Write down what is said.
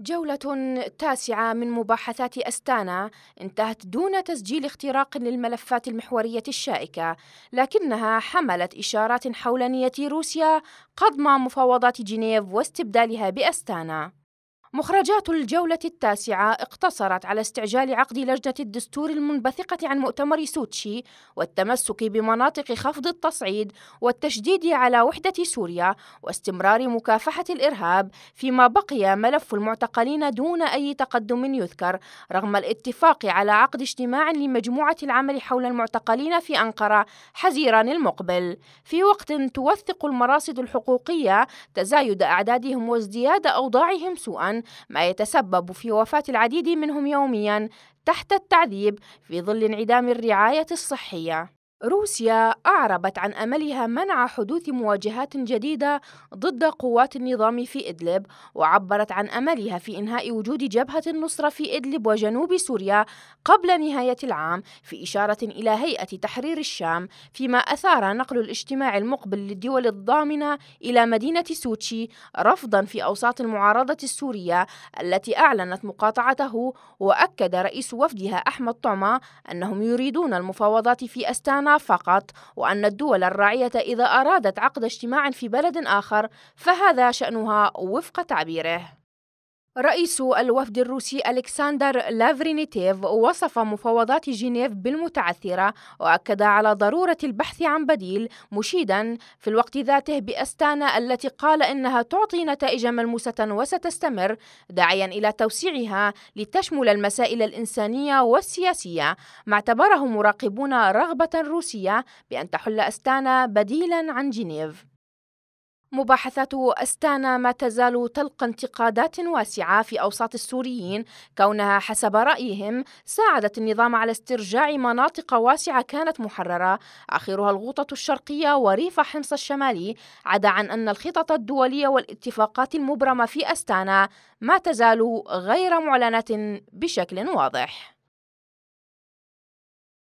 جولة تاسعة من مباحثات أستانا انتهت دون تسجيل اختراق للملفات المحورية الشائكة، لكنها حملت إشارات حول نية روسيا قضم مفاوضات جنيف واستبدالها بأستانا. مخرجات الجولة التاسعة اقتصرت على استعجال عقد لجنة الدستور المنبثقة عن مؤتمر سوتشي والتمسك بمناطق خفض التصعيد والتشديد على وحدة سوريا واستمرار مكافحة الإرهاب فيما بقي ملف المعتقلين دون أي تقدم يذكر رغم الاتفاق على عقد اجتماع لمجموعة العمل حول المعتقلين في أنقرة حزيران المقبل في وقت توثق المراصد الحقوقية تزايد أعدادهم وازدياد أوضاعهم سوءا ما يتسبب في وفاة العديد منهم يوميا تحت التعذيب في ظل انعدام الرعاية الصحية روسيا أعربت عن أملها منع حدوث مواجهات جديدة ضد قوات النظام في إدلب وعبرت عن أملها في إنهاء وجود جبهة النصرة في إدلب وجنوب سوريا قبل نهاية العام في إشارة إلى هيئة تحرير الشام فيما أثار نقل الاجتماع المقبل للدول الضامنة إلى مدينة سوتشي رفضا في أوساط المعارضة السورية التي أعلنت مقاطعته وأكد رئيس وفدها أحمد طعمة أنهم يريدون المفاوضات في أستانا مصلحتنا فقط وأن الدول الراعية إذا أرادت عقد اجتماع في بلد آخر فهذا شأنها وفق تعبيره رئيس الوفد الروسي ألكسندر لافرينيتيف وصف مفاوضات جنيف بالمتعثرة وأكد على ضرورة البحث عن بديل مشيدا في الوقت ذاته بأستانا التي قال إنها تعطي نتائج ملموسة وستستمر داعيا إلى توسيعها لتشمل المسائل الإنسانية والسياسية ما اعتبره مراقبون رغبة روسية بأن تحل أستانا بديلا عن جنيف مباحثات أستانا ما تزال تلقى انتقادات واسعة في أوساط السوريين كونها حسب رأيهم ساعدت النظام على استرجاع مناطق واسعة كانت محررة آخرها الغوطة الشرقية وريف حمص الشمالي عدا عن أن الخطط الدولية والاتفاقات المبرمة في أستانا ما تزال غير معلنة بشكل واضح